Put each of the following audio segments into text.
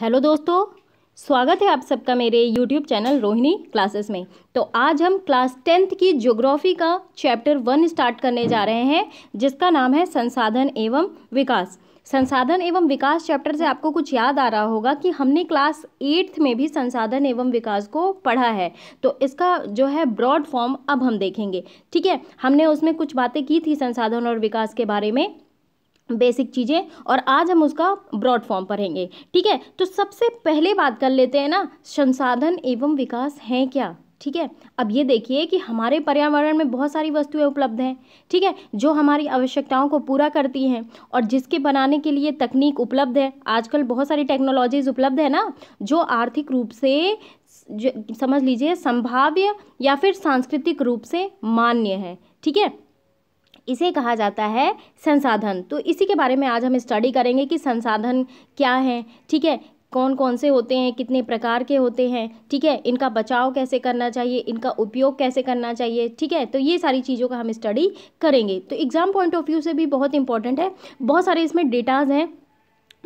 hello दोस्तों स्वागत है आप सबका मेरे यूट्यूब चैनल रोहिणी क्लासेस में तो आज हम क्लास टेंथ की ज्योग्राफी का चैप्टर वन स्टार्ट करने जा रहे हैं जिसका नाम है संसाधन एवं विकास संसाधन एवं विकास चैप्टर से आपको कुछ याद आ रहा होगा कि हमने क्लास एट्थ में भी संसाधन एवं विकास को पढ़ा है तो इसका जो है ब्रॉड फॉर्म अब हम देखेंगे ठीक है हमने उसमें कुछ बातें की थी संसाधन और विकास के बारे में बेसिक चीज़ें और आज हम उसका ब्रॉड फॉर्म पढ़ेंगे ठीक है तो सबसे पहले बात कर लेते हैं ना संसाधन एवं विकास हैं क्या ठीक है अब ये देखिए कि हमारे पर्यावरण में बहुत सारी वस्तुएं उपलब्ध हैं ठीक है जो हमारी आवश्यकताओं को पूरा करती हैं और जिसके बनाने के लिए तकनीक उपलब्ध है आजकल बहुत सारी टेक्नोलॉजीज उपलब्ध है ना जो आर्थिक रूप से समझ लीजिए संभाव्य या फिर सांस्कृतिक रूप से मान्य है ठीक है इसे कहा जाता है संसाधन तो इसी के बारे में आज हम स्टडी करेंगे कि संसाधन क्या हैं ठीक है कौन कौन से होते हैं कितने प्रकार के होते हैं ठीक है इनका बचाव कैसे करना चाहिए इनका उपयोग कैसे करना चाहिए ठीक है तो ये सारी चीज़ों का हम स्टडी करेंगे तो एग्ज़ाम पॉइंट ऑफ व्यू से भी बहुत इंपॉर्टेंट है बहुत सारे इसमें डेटाज हैं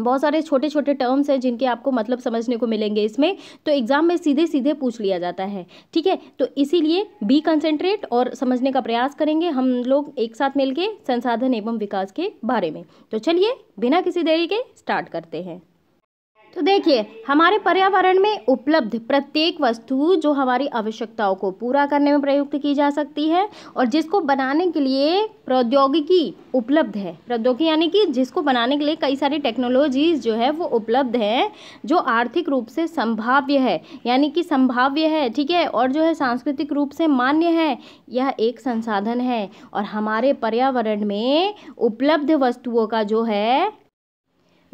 बहुत सारे छोटे छोटे टर्म्स हैं जिनके आपको मतलब समझने को मिलेंगे इसमें तो एग्ज़ाम में सीधे सीधे पूछ लिया जाता है ठीक है तो इसीलिए बी कंसेंट्रेट और समझने का प्रयास करेंगे हम लोग एक साथ मिलके संसाधन एवं विकास के बारे में तो चलिए बिना किसी देरी के स्टार्ट करते हैं तो देखिए हमारे पर्यावरण में उपलब्ध प्रत्येक वस्तु जो हमारी आवश्यकताओं को पूरा करने में प्रयुक्त की जा सकती है और जिसको बनाने के लिए प्रौद्योगिकी उपलब्ध है प्रौद्योगिकी यानी कि जिसको बनाने के लिए कई सारी टेक्नोलॉजीज जो है वो उपलब्ध हैं जो आर्थिक रूप से संभाव्य है यानी कि संभाव्य है ठीक है और जो है सांस्कृतिक रूप से मान्य है यह एक संसाधन है और हमारे पर्यावरण में उपलब्ध वस्तुओं का जो है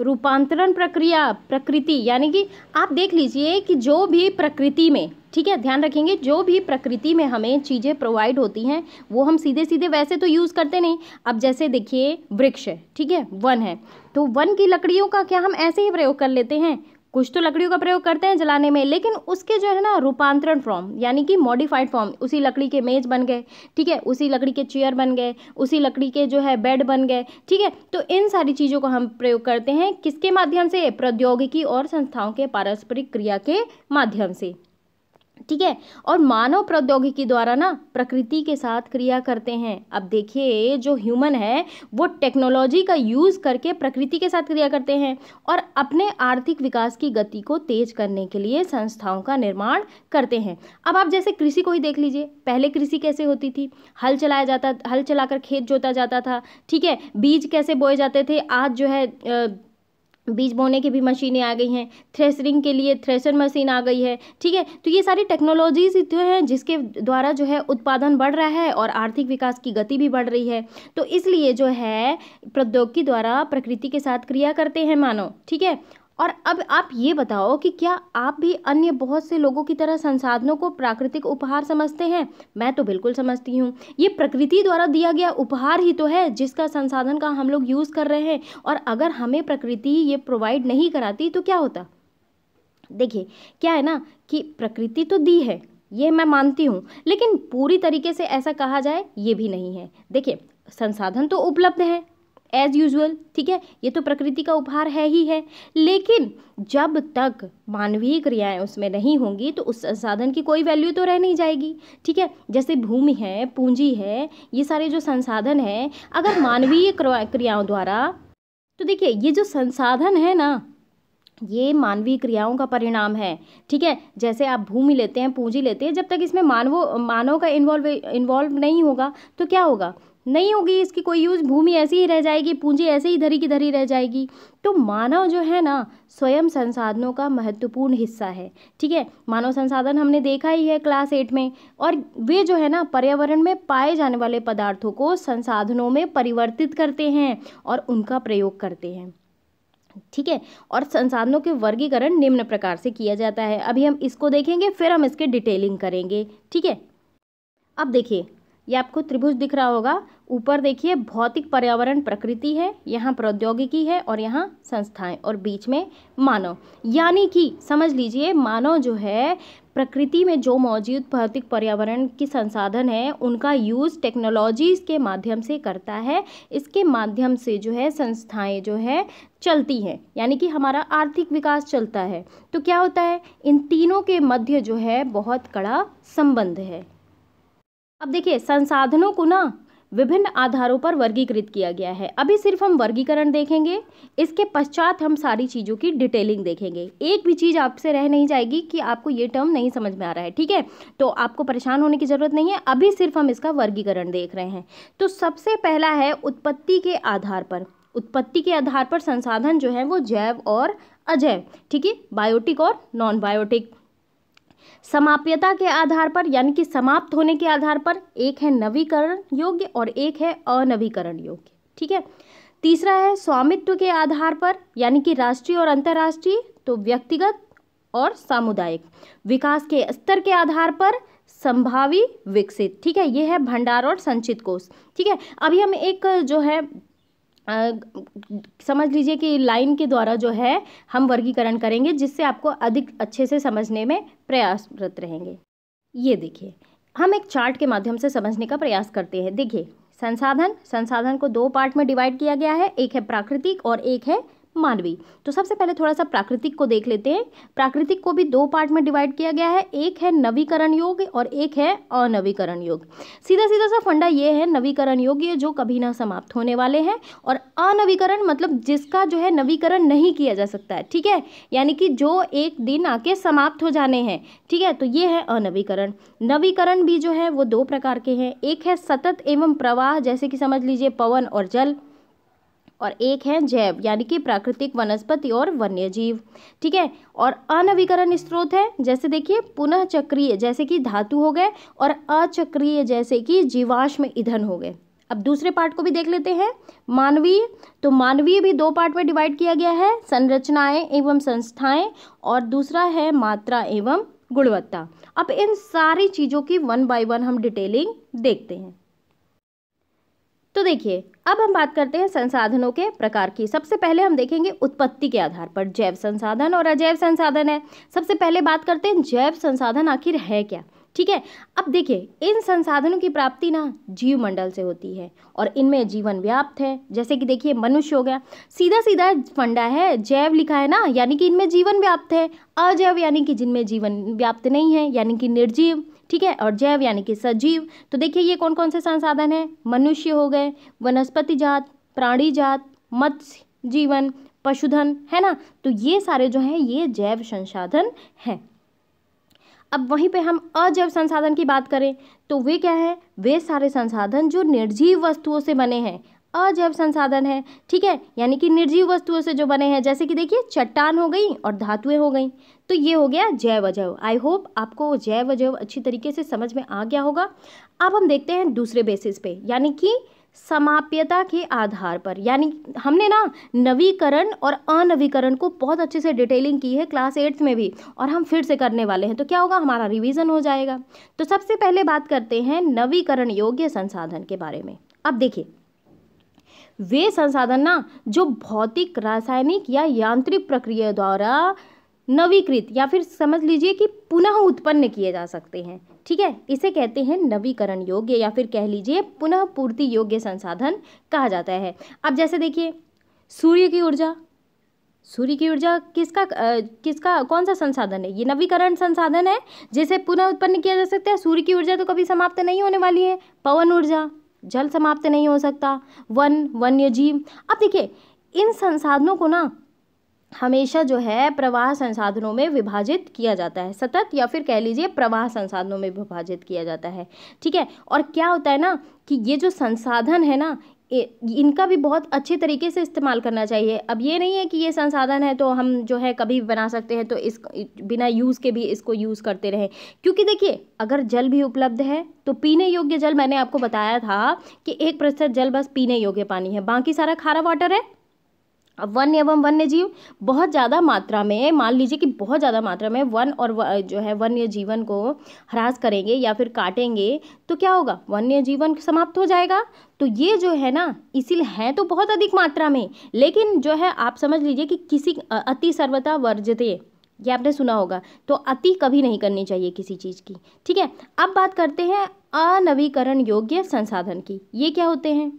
रूपांतरण प्रक्रिया प्रकृति यानी कि आप देख लीजिए कि जो भी प्रकृति में ठीक है ध्यान रखेंगे जो भी प्रकृति में हमें चीज़ें प्रोवाइड होती हैं वो हम सीधे सीधे वैसे तो यूज़ करते नहीं अब जैसे देखिए वृक्ष है ठीक है वन है तो वन की लकड़ियों का क्या हम ऐसे ही प्रयोग कर लेते हैं कुछ तो लकड़ियों का प्रयोग करते हैं जलाने में लेकिन उसके जो है ना रूपांतरण फॉर्म यानी कि मॉडिफाइड फॉर्म उसी लकड़ी के मेज बन गए ठीक है उसी लकड़ी के चेयर बन गए उसी लकड़ी के जो है बेड बन गए ठीक है तो इन सारी चीज़ों को हम प्रयोग करते हैं किसके माध्यम से प्रौद्योगिकी और संस्थाओं के पारस्परिक क्रिया के माध्यम से ठीक है और मानव प्रौद्योगिकी द्वारा ना प्रकृति के साथ क्रिया करते हैं अब देखिए जो ह्यूमन है वो टेक्नोलॉजी का यूज़ करके प्रकृति के साथ क्रिया करते हैं और अपने आर्थिक विकास की गति को तेज करने के लिए संस्थाओं का निर्माण करते हैं अब आप जैसे कृषि को ही देख लीजिए पहले कृषि कैसे होती थी हल चलाया जाता हल चलाकर खेत जोता जाता था ठीक है बीज कैसे बोए जाते थे आज जो है आ, बीज बोने की भी मशीनें आ गई हैं थ्रेसरिंग के लिए थ्रेसर मशीन आ गई है ठीक है तो ये सारी टेक्नोलॉजीज जो हैं जिसके द्वारा जो है उत्पादन बढ़ रहा है और आर्थिक विकास की गति भी बढ़ रही है तो इसलिए जो है प्रौद्योगिकी द्वारा प्रकृति के साथ क्रिया करते हैं मानव ठीक है और अब आप ये बताओ कि क्या आप भी अन्य बहुत से लोगों की तरह संसाधनों को प्राकृतिक उपहार समझते हैं मैं तो बिल्कुल समझती हूँ ये प्रकृति द्वारा दिया गया उपहार ही तो है जिसका संसाधन का हम लोग यूज़ कर रहे हैं और अगर हमें प्रकृति ये प्रोवाइड नहीं कराती तो क्या होता देखिए क्या है ना कि प्रकृति तो दी है ये मैं मानती हूँ लेकिन पूरी तरीके से ऐसा कहा जाए ये भी नहीं है देखिए संसाधन तो उपलब्ध है एज यूजल ठीक है ये तो प्रकृति का उपहार है ही है लेकिन जब तक मानवीय क्रियाएं उसमें नहीं होंगी तो उस संसाधन की कोई वैल्यू तो रह नहीं जाएगी ठीक है जैसे भूमि है पूंजी है ये सारे जो संसाधन है अगर मानवीय क्रियाओं द्वारा तो देखिए ये जो संसाधन है ना ये मानवीय क्रियाओं का परिणाम है ठीक है जैसे आप भूमि लेते हैं पूंजी लेते हैं जब तक इसमें मानवों मानव का इन्वॉल्व इन्वॉल्व नहीं होगा तो क्या होगा नहीं होगी इसकी कोई यूज़ भूमि ऐसी ही रह जाएगी पूंजी ऐसे ही धरी की धरी रह जाएगी तो मानव जो है ना स्वयं संसाधनों का महत्वपूर्ण हिस्सा है ठीक है मानव संसाधन हमने देखा ही है क्लास एट में और वे जो है ना पर्यावरण में पाए जाने वाले पदार्थों को संसाधनों में परिवर्तित करते हैं और उनका प्रयोग करते हैं ठीक है और संसाधनों के वर्गीकरण निम्न प्रकार से किया जाता है अभी हम इसको देखेंगे फिर हम इसके डिटेलिंग करेंगे ठीक है अब देखिए ये आपको त्रिभुज दिख रहा होगा ऊपर देखिए भौतिक पर्यावरण प्रकृति है यहाँ प्रौद्योगिकी है और यहाँ संस्थाएं और बीच में मानव यानी कि समझ लीजिए मानव जो है प्रकृति में जो मौजूद भौतिक पर्यावरण के संसाधन है उनका यूज़ टेक्नोलॉजीज़ के माध्यम से करता है इसके माध्यम से जो है संस्थाएं जो है चलती हैं यानी कि हमारा आर्थिक विकास चलता है तो क्या होता है इन तीनों के मध्य जो है बहुत कड़ा संबंध है अब देखिए संसाधनों को ना विभिन्न आधारों पर वर्गीकृत किया गया है अभी सिर्फ हम वर्गीकरण देखेंगे इसके पश्चात हम सारी चीज़ों की डिटेलिंग देखेंगे एक भी चीज़ आपसे रह नहीं जाएगी कि आपको ये टर्म नहीं समझ में आ रहा है ठीक है तो आपको परेशान होने की ज़रूरत नहीं है अभी सिर्फ हम इसका वर्गीकरण देख रहे हैं तो सबसे पहला है उत्पत्ति के आधार पर उत्पत्ति के आधार पर संसाधन जो है वो जैव और अजैव ठीक है बायोटिक और नॉन बायोटिक समाप्यता के आधार पर यानी कि समाप्त होने के आधार पर एक है नवीकरण योग्य और एक है अनवीकरण योग्य ठीक है तीसरा है स्वामित्व के आधार पर यानी कि राष्ट्रीय और अंतर्राष्ट्रीय तो व्यक्तिगत और सामुदायिक विकास के स्तर के आधार पर संभावी विकसित ठीक है यह है भंडार और संचित कोष ठीक है अभी हम एक जो है आ, समझ लीजिए कि लाइन के द्वारा जो है हम वर्गीकरण करेंगे जिससे आपको अधिक अच्छे से समझने में प्रयासरत रहेंगे ये देखिए हम एक चार्ट के माध्यम से समझने का प्रयास करते हैं देखिए संसाधन संसाधन को दो पार्ट में डिवाइड किया गया है एक है प्राकृतिक और एक है मानवी तो सबसे पहले थोड़ा सा प्राकृतिक को देख लेते हैं प्राकृतिक को भी दो पार्ट में डिवाइड किया गया है एक है नवीकरण योग और एक है अनवीकरण योग सीधा सीधा सा फंडा ये है नवीकरण योग ये जो कभी ना समाप्त होने वाले हैं और अनवीकरण मतलब जिसका जो है नवीकरण नहीं किया जा सकता है ठीक है यानी कि जो एक दिन आके समाप्त हो जाने हैं ठीक है तो ये है अनवीकरण नवीकरण भी जो है वो दो प्रकार के हैं एक है सतत एवं प्रवाह जैसे कि समझ लीजिए पवन और जल और एक है जैव यानी कि प्राकृतिक वनस्पति और वन्य जीव ठीक है और अनवीकरण स्रोत है जैसे देखिए पुनः चक्रीय जैसे कि धातु हो गए और अचक्रीय जैसे कि जीवाश्म ईंधन हो गए अब दूसरे पार्ट को भी देख लेते हैं मानवीय तो मानवीय भी दो पार्ट में डिवाइड किया गया है संरचनाएं एवं संस्थाएं और दूसरा है मात्रा एवं गुणवत्ता अब इन सारी चीज़ों की वन बाय वन हम डिटेलिंग देखते हैं तो देखिए अब हम बात करते हैं संसाधनों के प्रकार की सबसे पहले हम देखेंगे उत्पत्ति के आधार पर जैव संसाधन और अजैव संसाधन है सबसे पहले बात करते हैं जैव संसाधन आखिर है क्या ठीक है अब देखिए इन संसाधनों की प्राप्ति ना जीव मंडल से होती है और इनमें जीवन व्याप्त है जैसे कि देखिए मनुष्य हो गया सीधा सीधा फंडा है जैव लिखा है ना यानी कि इनमें जीवन व्याप्त है अजैव यानी कि जिनमें जीवन व्याप्त नहीं है यानी कि निर्जीव ठीक है और जैव यानी कि सजीव तो देखिए ये कौन कौन से संसाधन हैं मनुष्य हो गए वनस्पति जात प्राणी जात मत्स्य जीवन पशुधन है ना तो ये सारे जो हैं ये जैव संसाधन हैं अब वहीं पे हम अजैव संसाधन की बात करें तो वे क्या है वे सारे संसाधन जो निर्जीव वस्तुओं से बने हैं अजैव संसाधन है ठीक है यानी कि निर्जीव वस्तुओं से जो बने हैं जैसे कि देखिए चट्टान हो गई और धातुएं हो गई तो ये हो गया जय वजह आई होप आपको जय वजह अच्छी तरीके से समझ में आ गया होगा अब हम देखते हैं दूसरे बेसिस पे यानी कि समाप्यता के आधार पर यानी हमने ना नवीकरण और अनवीकरण को बहुत अच्छे से डिटेलिंग की है क्लास एट्थ में भी और हम फिर से करने वाले हैं तो क्या होगा हमारा रिवीजन हो जाएगा तो सबसे पहले बात करते हैं नवीकरण योग्य संसाधन के बारे में अब देखिए वे संसाधन ना जो भौतिक रासायनिक या यांत्रिक प्रक्रिया द्वारा नवीकृत या फिर समझ लीजिए कि पुनः उत्पन्न किए जा सकते हैं ठीक है इसे कहते हैं नवीकरण योग्य या फिर कह लीजिए पुनः पूर्ति योग्य संसाधन कहा जाता है अब जैसे देखिए सूर्य की ऊर्जा सूर्य की ऊर्जा किसका आ, किसका कौन सा संसाधन है ये नवीकरण संसाधन है जिसे पुनः उत्पन्न किया जा सकता है सूर्य की ऊर्जा तो कभी समाप्त नहीं होने वाली है पवन ऊर्जा जल समाप्त नहीं हो सकता वन वन्य जीव अब देखिए इन संसाधनों को ना हमेशा जो है प्रवाह संसाधनों में विभाजित किया जाता है सतत या फिर कह लीजिए प्रवाह संसाधनों में विभाजित किया जाता है ठीक है और क्या होता है ना कि ये जो संसाधन है ना इनका भी बहुत अच्छे तरीके से इस्तेमाल करना चाहिए अब ये नहीं है कि ये संसाधन है तो हम जो है कभी बना सकते हैं तो इस बिना यूज़ के भी इसको यूज़ करते रहें क्योंकि देखिए अगर जल भी उपलब्ध है तो पीने योग्य जल मैंने आपको बताया था कि एक प्रतिशत जल बस पीने योग्य पानी है बाकी सारा खारा वाटर है अब वन एवं वन्य जीव बहुत ज़्यादा मात्रा में मान लीजिए कि बहुत ज़्यादा मात्रा में वन और व, जो है वन्य जीवन को ह्रास करेंगे या फिर काटेंगे तो क्या होगा वन्य जीवन समाप्त हो जाएगा तो ये जो है ना इसीलिए है तो बहुत अधिक मात्रा में लेकिन जो है आप समझ लीजिए कि किसी अति सर्वता वर्जते ये आपने सुना होगा तो अति कभी नहीं करनी चाहिए किसी चीज़ की ठीक है अब बात करते हैं अनवीकरण योग्य संसाधन की ये क्या होते हैं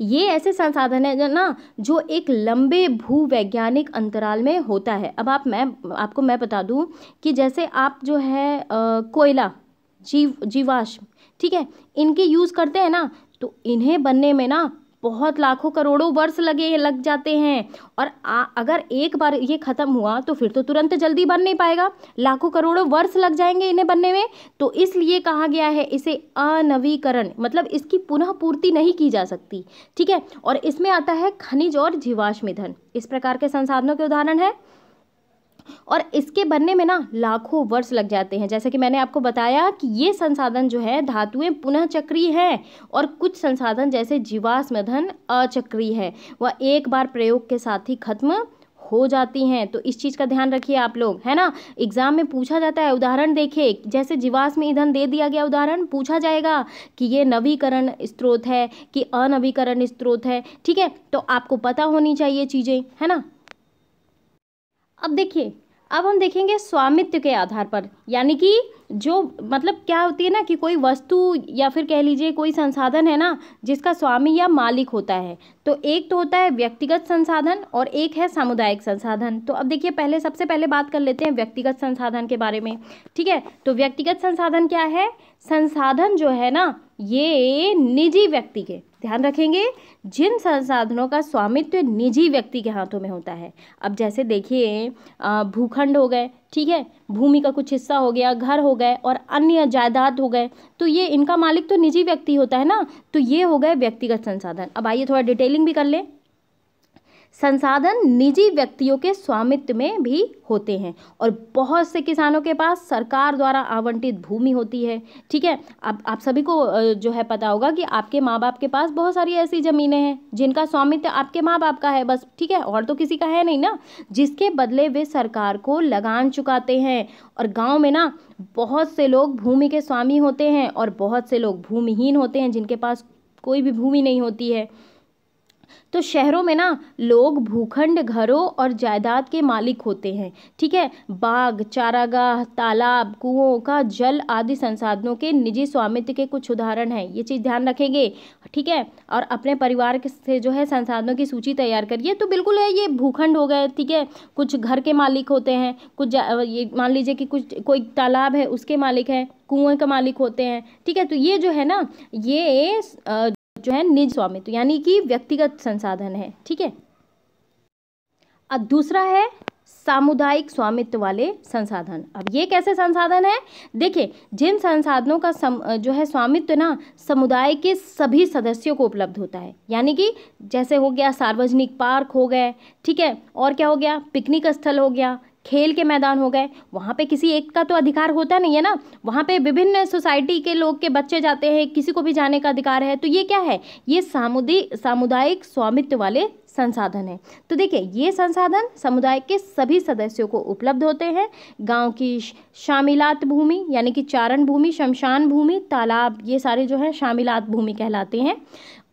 ये ऐसे संसाधन है ना जो एक लंबे भूवैज्ञानिक अंतराल में होता है अब आप मैं आपको मैं बता दूँ कि जैसे आप जो है कोयला जीव जीवाश्म ठीक है इनके यूज़ करते हैं ना तो इन्हें बनने में ना बहुत लाखों करोड़ों वर्ष लगे लग जाते हैं और आ, अगर एक बार ये ख़त्म हुआ तो फिर तो तुरंत जल्दी बन नहीं पाएगा लाखों करोड़ों वर्ष लग जाएंगे इन्हें बनने में तो इसलिए कहा गया है इसे अनवीकरण मतलब इसकी पुनः पूर्ति नहीं की जा सकती ठीक है और इसमें आता है खनिज और जीवाश्म ईंधन इस प्रकार के संसाधनों के उदाहरण है और इसके बनने में ना लाखों वर्ष लग जाते हैं जैसे कि मैंने आपको बताया कि ये संसाधन जो है धातुएं पुनः चक्रीय हैं और कुछ संसाधन जैसे जीवाश्म धन अचक्रीय है वह एक बार प्रयोग के साथ ही खत्म हो जाती हैं तो इस चीज़ का ध्यान रखिए आप लोग है ना एग्जाम में पूछा जाता है उदाहरण देखिए जैसे जीवाश्म ईंधन दे दिया गया उदाहरण पूछा जाएगा कि ये नवीकरण स्त्रोत है कि अनवीकरण स्त्रोत है ठीक है तो आपको पता होनी चाहिए चीज़ें है ना अब देखिए अब हम देखेंगे स्वामित्व के आधार पर यानी कि जो मतलब क्या होती है ना कि कोई वस्तु या फिर कह लीजिए कोई संसाधन है ना जिसका स्वामी या मालिक होता है तो एक तो होता है व्यक्तिगत संसाधन और एक है सामुदायिक संसाधन तो अब देखिए पहले सबसे पहले बात कर लेते हैं व्यक्तिगत संसाधन के बारे में ठीक है तो व्यक्तिगत संसाधन क्या है संसाधन जो है ना ये निजी व्यक्ति के ध्यान रखेंगे जिन संसाधनों का स्वामित्व निजी व्यक्ति के हाथों में होता है अब जैसे देखिए भूखंड हो गए ठीक है भूमि का कुछ हिस्सा हो गया घर हो गए और अन्य जायदाद हो गए तो ये इनका मालिक तो निजी व्यक्ति होता है ना तो ये हो गए व्यक्तिगत संसाधन अब आइए थोड़ा डिटेलिंग भी कर लें संसाधन निजी व्यक्तियों के स्वामित्व में भी होते हैं और बहुत से किसानों के पास सरकार द्वारा आवंटित भूमि होती है ठीक है अब आप सभी को जो है पता होगा कि आपके माँ बाप के पास बहुत सारी ऐसी ज़मीनें हैं जिनका स्वामित्व आपके माँ बाप का है बस ठीक है और तो किसी का है नहीं ना जिसके बदले वे सरकार को लगान चुकाते हैं और गाँव में ना बहुत से लोग भूमि के स्वामी होते हैं और बहुत से लोग भूमिहीन होते हैं जिनके पास कोई भी भूमि नहीं होती है तो शहरों में ना लोग भूखंड घरों और जायदाद के मालिक होते हैं ठीक है बाग चारागाह तालाब कुओं का जल आदि संसाधनों के निजी स्वामित्व के कुछ उदाहरण हैं ये चीज़ ध्यान रखेंगे ठीक है और अपने परिवार से जो है संसाधनों की सूची तैयार करिए तो बिल्कुल है ये भूखंड हो गए ठीक है कुछ घर के मालिक होते हैं कुछ ये मान लीजिए कि कुछ कोई तालाब है उसके मालिक है कुएं का मालिक होते हैं ठीक है तो ये जो है ना ये जो है निज स्वामित्व यानी कि व्यक्तिगत संसाधन है ठीक है अब दूसरा है सामुदायिक स्वामित्व वाले संसाधन अब ये कैसे संसाधन है देखिए जिन संसाधनों का सम, जो है स्वामित्व ना समुदाय के सभी सदस्यों को उपलब्ध होता है यानी कि जैसे हो गया सार्वजनिक पार्क हो गए ठीक है और क्या हो गया पिकनिक स्थल हो गया खेल के मैदान हो गए वहाँ पे किसी एक का तो अधिकार होता नहीं है ना वहाँ पे विभिन्न सोसाइटी के लोग के बच्चे जाते हैं किसी को भी जाने का अधिकार है तो ये क्या है ये सामुदी सामुदायिक स्वामित्व वाले संसाधन है तो देखिए ये संसाधन समुदाय के सभी सदस्यों को उपलब्ध होते हैं गांव की शामिलात भूमि यानी कि चारण भूमि शमशान भूमि तालाब ये सारे जो है शामिलात भूमि कहलाते हैं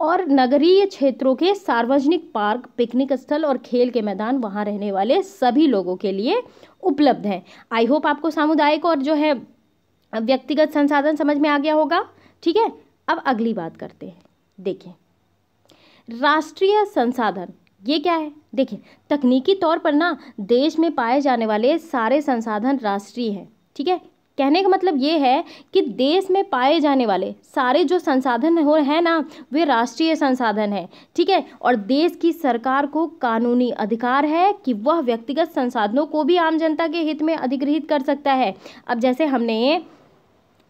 और नगरीय क्षेत्रों के सार्वजनिक पार्क पिकनिक स्थल और खेल के मैदान वहाँ रहने वाले सभी लोगों के लिए उपलब्ध हैं आई होप आपको सामुदायिक और जो है व्यक्तिगत संसाधन समझ में आ गया होगा ठीक है अब अगली बात करते हैं देखिए राष्ट्रीय संसाधन ये क्या है देखिए तकनीकी तौर पर ना देश में पाए जाने वाले सारे संसाधन राष्ट्रीय हैं ठीक है कहने का मतलब ये है कि देश में पाए जाने वाले सारे जो संसाधन हो हैं ना वे राष्ट्रीय संसाधन हैं ठीक है और देश की सरकार को कानूनी अधिकार है कि वह व्यक्तिगत संसाधनों को भी आम जनता के हित में अधिग्रहित कर सकता है अब जैसे हमने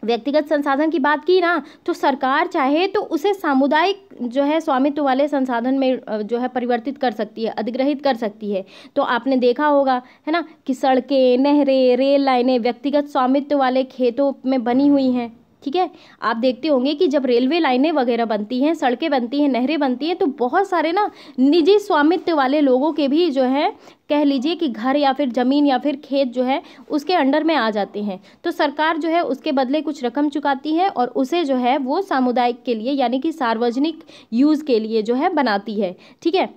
व्यक्तिगत संसाधन की बात की ना तो सरकार चाहे तो उसे सामुदायिक जो है स्वामित्व वाले संसाधन में जो है परिवर्तित कर सकती है अधिग्रहित कर सकती है तो आपने देखा होगा है ना कि सड़कें नहरें रेल लाइनें व्यक्तिगत स्वामित्व वाले खेतों में बनी हुई हैं ठीक है आप देखते होंगे कि जब रेलवे लाइनें वगैरह बनती हैं सड़कें बनती हैं नहरें बनती हैं तो बहुत सारे ना निजी स्वामित्व वाले लोगों के भी जो है कह लीजिए कि घर या फिर ज़मीन या फिर खेत जो है उसके अंडर में आ जाते हैं तो सरकार जो है उसके बदले कुछ रकम चुकाती है और उसे जो है वो सामुदायिक के लिए यानी कि सार्वजनिक यूज़ के लिए जो है बनाती है ठीक है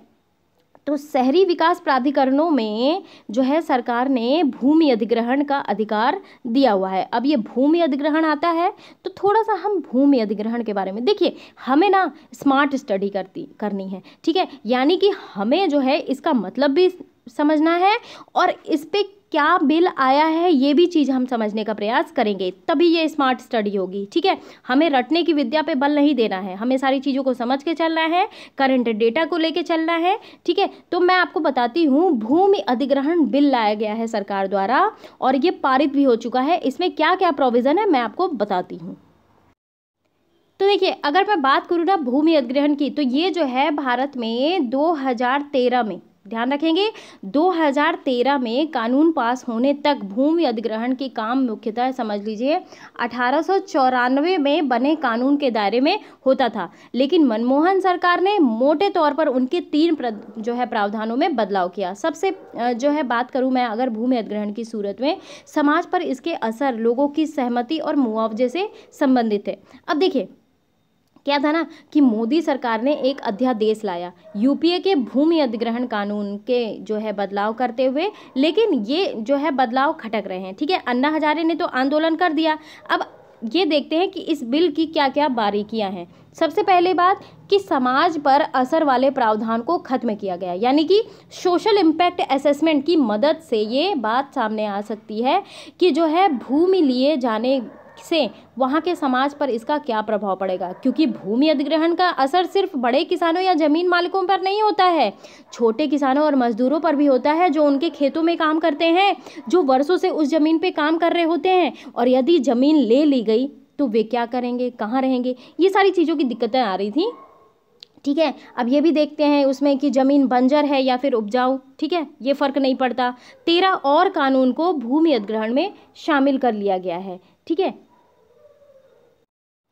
तो शहरी विकास प्राधिकरणों में जो है सरकार ने भूमि अधिग्रहण का अधिकार दिया हुआ है अब ये भूमि अधिग्रहण आता है तो थोड़ा सा हम भूमि अधिग्रहण के बारे में देखिए हमें ना स्मार्ट स्टडी करती करनी है ठीक है यानी कि हमें जो है इसका मतलब भी समझना है और इस पर क्या बिल आया है ये भी चीज़ हम समझने का प्रयास करेंगे तभी ये स्मार्ट स्टडी होगी ठीक है हमें रटने की विद्या पे बल नहीं देना है हमें सारी चीज़ों को समझ के चलना है करंट डेटा को लेके चलना है ठीक है तो मैं आपको बताती हूँ भूमि अधिग्रहण बिल लाया गया है सरकार द्वारा और ये पारित भी हो चुका है इसमें क्या क्या प्रोविज़न है मैं आपको बताती हूँ तो देखिए अगर मैं बात करूँ ना भूमि अधिग्रहण की तो ये जो है भारत में 2013 में ध्यान रखेंगे 2013 में कानून पास होने तक भूमि अधिग्रहण के काम मुख्यतः समझ लीजिए अठारह में बने कानून के दायरे में होता था लेकिन मनमोहन सरकार ने मोटे तौर पर उनके तीन जो है प्रावधानों में बदलाव किया सबसे जो है बात करूं मैं अगर भूमि अधिग्रहण की सूरत में समाज पर इसके असर लोगों की सहमति और मुआवजे से संबंधित है अब देखिए क्या था ना कि मोदी सरकार ने एक अध्यादेश लाया यूपीए के भूमि अधिग्रहण कानून के जो है बदलाव करते हुए लेकिन ये जो है बदलाव खटक रहे हैं ठीक है अन्ना हजारे ने तो आंदोलन कर दिया अब ये देखते हैं कि इस बिल की क्या क्या बारीकियां हैं सबसे पहले बात कि समाज पर असर वाले प्रावधान को खत्म किया गया यानी कि सोशल इम्पैक्ट असेसमेंट की मदद से ये बात सामने आ सकती है कि जो है भूमि लिए जाने से वहाँ के समाज पर इसका क्या प्रभाव पड़ेगा क्योंकि भूमि अधिग्रहण का असर सिर्फ बड़े किसानों या जमीन मालिकों पर नहीं होता है छोटे किसानों और मजदूरों पर भी होता है जो उनके खेतों में काम करते हैं जो वर्षों से उस जमीन पर काम कर रहे होते हैं और यदि जमीन ले ली गई तो वे क्या करेंगे कहाँ रहेंगे ये सारी चीज़ों की दिक्कतें आ रही थी ठीक है अब ये भी देखते हैं उसमें कि ज़मीन बंजर है या फिर उपजाऊ ठीक है ये फ़र्क नहीं पड़ता तेरह और कानून को भूमि अधिग्रहण में शामिल कर लिया गया है ठीक है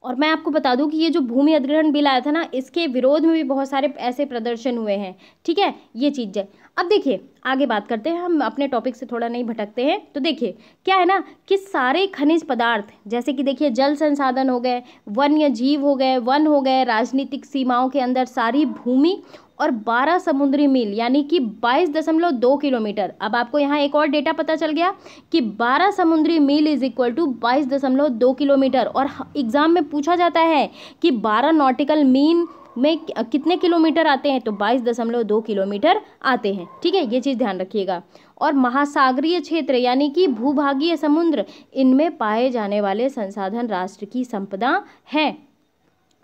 और मैं आपको बता दूं कि ये जो भूमि अधिग्रहण बिल आया था ना इसके विरोध में भी बहुत सारे ऐसे प्रदर्शन हुए हैं ठीक है ये चीज़ है अब देखिए आगे बात करते हैं हम अपने टॉपिक से थोड़ा नहीं भटकते हैं तो देखिए क्या है ना कि सारे खनिज पदार्थ जैसे कि देखिए जल संसाधन हो गए वन्य जीव हो गए वन हो गए राजनीतिक सीमाओं के अंदर सारी भूमि और 12 समुद्री मील यानी कि 22.2 किलोमीटर अब आपको यहाँ एक और डेटा पता चल गया कि 12 समुद्री मील इज इक्वल टू 22.2 किलोमीटर और एग्ज़ाम में पूछा जाता है कि 12 नॉटिकल मीन में कितने किलोमीटर आते हैं तो 22.2 किलोमीटर आते हैं ठीक है ये चीज़ ध्यान रखिएगा और महासागरीय क्षेत्र यानी कि भूभागीय समुद्र इनमें पाए जाने वाले संसाधन राष्ट्र की संपदा हैं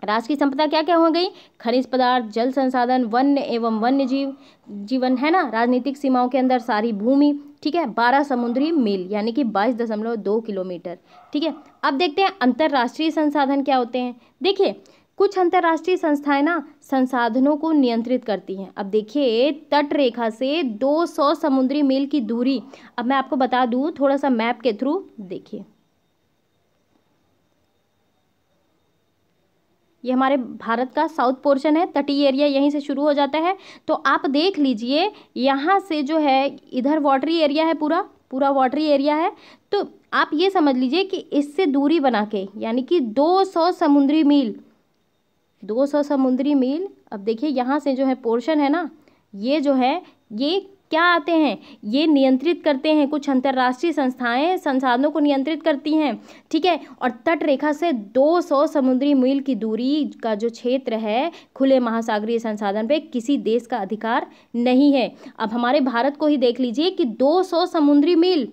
राष्ट्रीय संपदा क्या क्या हो गई खनिज पदार्थ जल संसाधन वन्य एवं वन्य जीव जीवन है ना राजनीतिक सीमाओं के अंदर सारी भूमि ठीक है बारह समुद्री मील यानी कि बाईस दशमलव दो किलोमीटर ठीक है अब देखते हैं अंतर्राष्ट्रीय संसाधन क्या होते हैं देखिए कुछ अंतर्राष्ट्रीय संस्थाएं ना संसाधनों को नियंत्रित करती हैं अब देखिए तट रेखा से 200 समुद्री मील की दूरी अब मैं आपको बता दूँ थोड़ा सा मैप के थ्रू देखिए ये हमारे भारत का साउथ पोर्शन है तटीय एरिया यहीं से शुरू हो जाता है तो आप देख लीजिए यहाँ से जो है इधर वाटरी एरिया है पूरा पूरा वाटरी एरिया है तो आप ये समझ लीजिए कि इससे दूरी बना के यानी कि 200 समुद्री मील 200 समुद्री मील अब देखिए यहाँ से जो है पोर्शन है ना ये जो है ये क्या आते हैं ये नियंत्रित करते हैं कुछ अंतर्राष्ट्रीय संस्थाएं संसाधनों को नियंत्रित करती हैं ठीक है और तट रेखा से 200 समुद्री मील की दूरी का जो क्षेत्र है खुले महासागरीय संसाधन पे किसी देश का अधिकार नहीं है अब हमारे भारत को ही देख लीजिए कि 200 समुद्री मील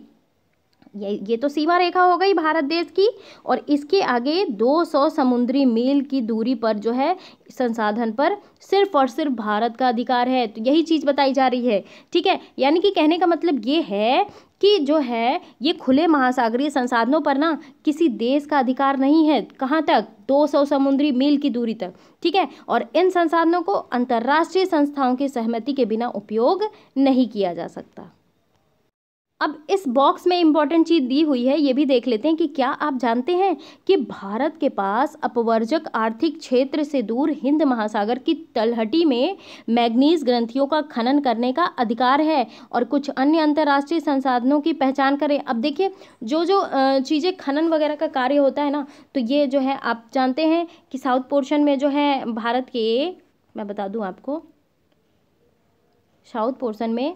ये ये तो सीमा रेखा हो गई भारत देश की और इसके आगे 200 समुद्री मील की दूरी पर जो है संसाधन पर सिर्फ और सिर्फ भारत का अधिकार है तो यही चीज़ बताई जा रही है ठीक है यानी कि कहने का मतलब ये है कि जो है ये खुले महासागरीय संसाधनों पर ना किसी देश का अधिकार नहीं है कहाँ तक 200 समुद्री मील की दूरी तक ठीक है और इन संसाधनों को अंतर्राष्ट्रीय संस्थाओं की सहमति के बिना उपयोग नहीं किया जा सकता अब इस बॉक्स में इम्पॉर्टेंट चीज़ दी हुई है ये भी देख लेते हैं कि क्या आप जानते हैं कि भारत के पास अपवर्जक आर्थिक क्षेत्र से दूर हिंद महासागर की तलहटी में मैग्नीज ग्रंथियों का खनन करने का अधिकार है और कुछ अन्य अंतर्राष्ट्रीय संसाधनों की पहचान करें अब देखिए जो जो चीज़ें खनन वगैरह का कार्य होता है ना तो ये जो है आप जानते हैं कि साउथ पोर्शन में जो है भारत के मैं बता दूँ आपको साउथ पोर्शन में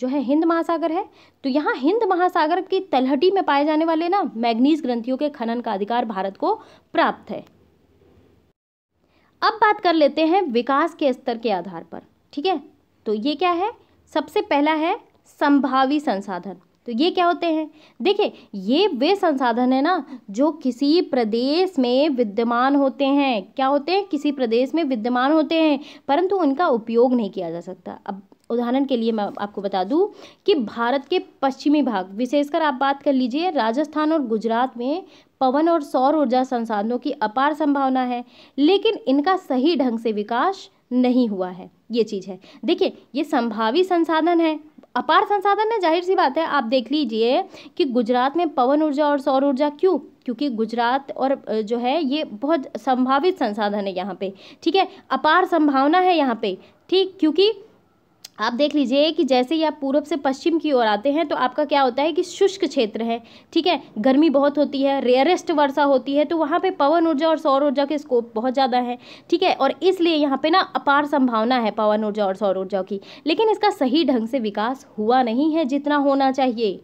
जो है हिंद महासागर है तो यहाँ हिंद महासागर की तलहटी में पाए जाने वाले ना मैग्नीज ग्रंथियों के खनन का अधिकार भारत को प्राप्त है अब बात कर लेते हैं विकास के स्तर के आधार पर ठीक है तो ये क्या है सबसे पहला है संभावी संसाधन तो ये क्या होते हैं देखिए ये वे संसाधन है ना जो किसी प्रदेश में विद्यमान होते हैं क्या होते हैं किसी प्रदेश में विद्यमान होते हैं परंतु उनका उपयोग नहीं किया जा सकता अब उदाहरण के लिए मैं आपको बता दूं कि भारत के पश्चिमी भाग विशेषकर आप बात कर लीजिए राजस्थान और गुजरात में पवन और सौर ऊर्जा संसाधनों की अपार संभावना है लेकिन इनका सही ढंग से विकास नहीं हुआ है ये चीज़ है देखिए ये संभावी संसाधन है अपार संसाधन है जाहिर सी बात है आप देख लीजिए कि गुजरात में पवन ऊर्जा और सौर ऊर्जा क्यों क्योंकि गुजरात और जो है ये बहुत संभावित संसाधन है यहाँ पे ठीक है अपार संभावना है यहाँ पे ठीक क्योंकि आप देख लीजिए कि जैसे ही आप पूर्व से पश्चिम की ओर आते हैं तो आपका क्या होता है कि शुष्क क्षेत्र है ठीक है गर्मी बहुत होती है रेयरेस्ट वर्षा होती है तो वहाँ पे पवन ऊर्जा और सौर ऊर्जा के स्कोप बहुत ज़्यादा है ठीक है और इसलिए यहाँ पे ना अपार संभावना है पवन ऊर्जा और सौर ऊर्जा की लेकिन इसका सही ढंग से विकास हुआ नहीं है जितना होना चाहिए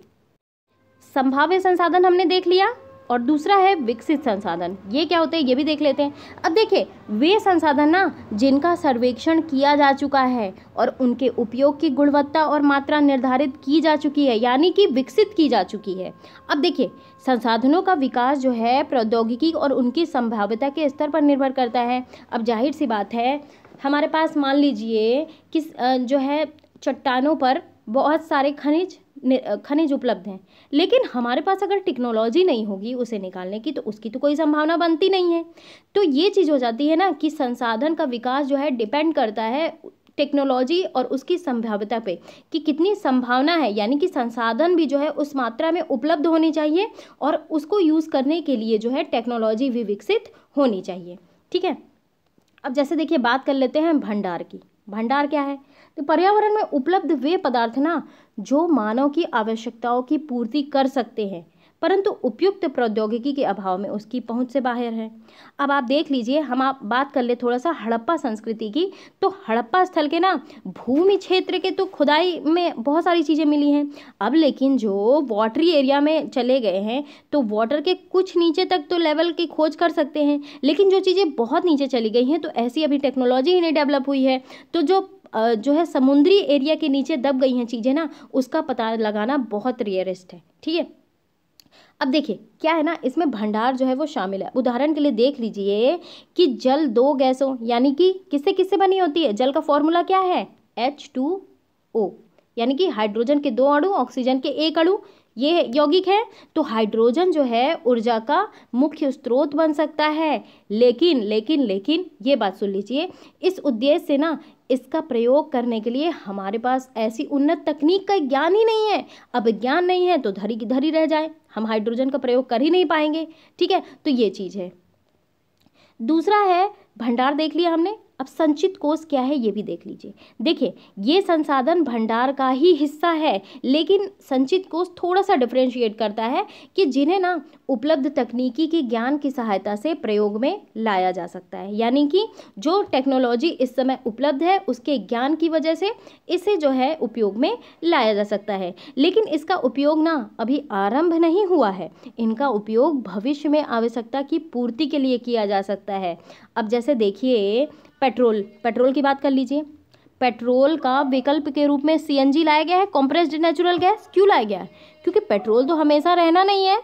संभाव्य संसाधन हमने देख लिया और दूसरा है विकसित संसाधन ये क्या होते हैं ये भी देख लेते हैं अब देखिए वे संसाधन ना जिनका सर्वेक्षण किया जा चुका है और उनके उपयोग की गुणवत्ता और मात्रा निर्धारित की जा चुकी है यानी कि विकसित की जा चुकी है अब देखिए संसाधनों का विकास जो है प्रौद्योगिकी और उनकी संभाव्यता के स्तर पर निर्भर करता है अब जाहिर सी बात है हमारे पास मान लीजिए कि जो है चट्टानों पर बहुत सारे खनिज खनिज उपलब्ध हैं लेकिन हमारे पास अगर टेक्नोलॉजी नहीं होगी उसे निकालने की तो उसकी तो कोई संभावना बनती नहीं है तो ये चीज़ हो जाती है ना कि संसाधन का विकास जो है डिपेंड करता है टेक्नोलॉजी और उसकी संभाव्यता पे कि कितनी संभावना है यानी कि संसाधन भी जो है उस मात्रा में उपलब्ध होनी चाहिए और उसको यूज़ करने के लिए जो है टेक्नोलॉजी भी विकसित होनी चाहिए ठीक है अब जैसे देखिए बात कर लेते हैं भंडार की भंडार क्या है तो पर्यावरण में उपलब्ध वे पदार्थ ना जो मानव की आवश्यकताओं की पूर्ति कर सकते हैं परंतु उपयुक्त प्रौद्योगिकी के अभाव में उसकी पहुंच से बाहर है अब आप देख लीजिए हम आप बात कर ले थोड़ा सा हड़प्पा संस्कृति की तो हड़प्पा स्थल के ना भूमि क्षेत्र के तो खुदाई में बहुत सारी चीज़ें मिली हैं अब लेकिन जो वाटरी एरिया में चले गए हैं तो वाटर के कुछ नीचे तक तो लेवल की खोज कर सकते हैं लेकिन जो चीज़ें बहुत नीचे चली गई हैं तो ऐसी अभी टेक्नोलॉजी ही नहीं डेवलप हुई है तो जो जो है समुद्री एरिया के नीचे दब गई हैं चीज़ें ना उसका पता लगाना बहुत रियरिस्ट है ठीक है अब देखिए क्या है ना इसमें भंडार जो है वो शामिल है उदाहरण के लिए देख लीजिए कि जल दो गैसों यानी कि किससे किससे बनी होती है जल का फॉर्मूला क्या है एच टू ओ यानी कि हाइड्रोजन के दो अणु ऑक्सीजन के एक अणु ये यौगिक है तो हाइड्रोजन जो है ऊर्जा का मुख्य स्रोत बन सकता है लेकिन लेकिन लेकिन ये बात सुन लीजिए इस उद्देश्य से ना इसका प्रयोग करने के लिए हमारे पास ऐसी उन्नत तकनीक का ज्ञान ही नहीं है अब ज्ञान नहीं है तो धरी की धरी रह जाए हम हाइड्रोजन का प्रयोग कर ही नहीं पाएंगे ठीक है तो ये चीज़ है दूसरा है भंडार देख लिया हमने अब संचित कोष क्या है ये भी देख लीजिए देखिए ये संसाधन भंडार का ही हिस्सा है लेकिन संचित कोष थोड़ा सा डिफ्रेंशिएट करता है कि जिन्हें ना उपलब्ध तकनीकी के ज्ञान की सहायता से प्रयोग में लाया जा सकता है यानी कि जो टेक्नोलॉजी इस समय उपलब्ध है उसके ज्ञान की वजह से इसे जो है उपयोग में लाया जा सकता है लेकिन इसका उपयोग ना अभी आरंभ नहीं हुआ है इनका उपयोग भविष्य में आवश्यकता की पूर्ति के लिए किया जा सकता है अब जैसे देखिए पेट्रोल पेट्रोल की बात कर लीजिए पेट्रोल का विकल्प के रूप में सीएनजी लाया गया है कॉम्प्रेस्ड नेचुरल गैस क्यों लाया गया है क्योंकि पेट्रोल तो हमेशा रहना नहीं है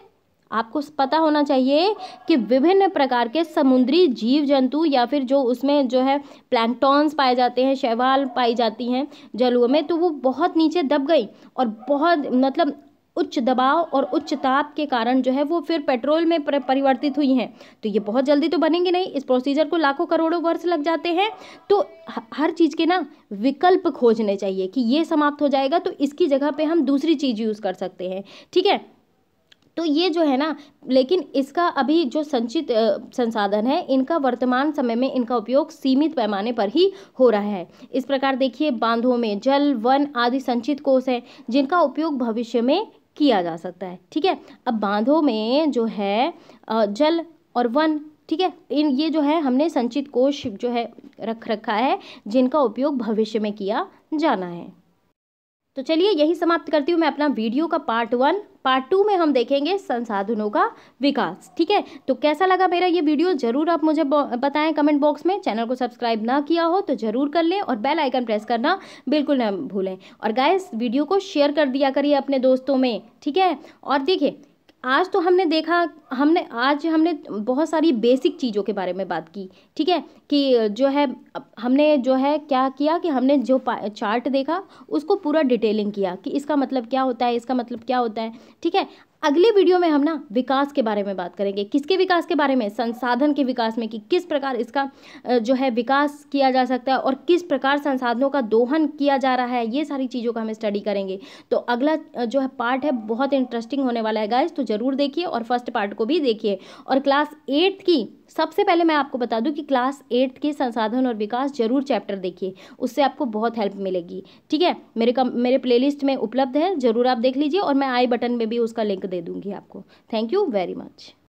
आपको पता होना चाहिए कि विभिन्न प्रकार के समुद्री जीव जंतु या फिर जो उसमें जो है प्लैंकटॉन्स पाए जाते हैं शैवाल पाई जाती हैं जलुओं में तो वो बहुत नीचे दब गई और बहुत मतलब उच्च दबाव और उच्च ताप के कारण जो है वो फिर पेट्रोल में परिवर्तित हुई हैं तो ये बहुत जल्दी तो बनेंगे नहीं इस प्रोसीजर को लाखों करोड़ों वर्ष लग जाते हैं तो हर चीज़ के ना विकल्प खोजने चाहिए कि ये समाप्त हो जाएगा तो इसकी जगह पर हम दूसरी चीज़ यूज़ कर सकते हैं ठीक है तो ये जो है ना लेकिन इसका अभी जो संचित संसाधन है इनका वर्तमान समय में इनका उपयोग सीमित पैमाने पर ही हो रहा है इस प्रकार देखिए बांधों में जल वन आदि संचित कोष हैं जिनका उपयोग भविष्य में किया जा सकता है ठीक है अब बांधों में जो है जल और वन ठीक है इन ये जो है हमने संचित कोष जो है रख रखा है जिनका उपयोग भविष्य में किया जाना है तो चलिए यही समाप्त करती हूँ मैं अपना वीडियो का पार्ट वन पार्ट टू में हम देखेंगे संसाधनों का विकास ठीक है तो कैसा लगा मेरा ये वीडियो ज़रूर आप मुझे बताएं कमेंट बॉक्स में चैनल को सब्सक्राइब ना किया हो तो ज़रूर कर लें और बेल आइकन प्रेस करना बिल्कुल ना भूलें और गाइस वीडियो को शेयर कर दिया करिए अपने दोस्तों में ठीक है और देखिए आज तो हमने देखा हमने आज हमने बहुत सारी बेसिक चीज़ों के बारे में बात की ठीक है कि जो है हमने जो है क्या किया कि हमने जो चार्ट देखा उसको पूरा डिटेलिंग किया कि इसका मतलब क्या होता है इसका मतलब क्या होता है ठीक है अगले वीडियो में हम ना विकास के बारे में बात करेंगे किसके विकास के बारे में संसाधन के विकास में कि किस प्रकार इसका जो है विकास किया जा सकता है और किस प्रकार संसाधनों का दोहन किया जा रहा है ये सारी चीज़ों का हम स्टडी करेंगे तो अगला जो है पार्ट है बहुत इंटरेस्टिंग होने वाला है गाइज तो ज़रूर देखिए और फर्स्ट पार्ट को भी देखिए और क्लास एट्थ की सबसे पहले मैं आपको बता दूं कि क्लास एट्थ के संसाधन और विकास जरूर चैप्टर देखिए उससे आपको बहुत हेल्प मिलेगी ठीक है मेरे कम मेरे प्लेलिस्ट में उपलब्ध है ज़रूर आप देख लीजिए और मैं आई बटन में भी उसका लिंक दे दूँगी आपको थैंक यू वेरी मच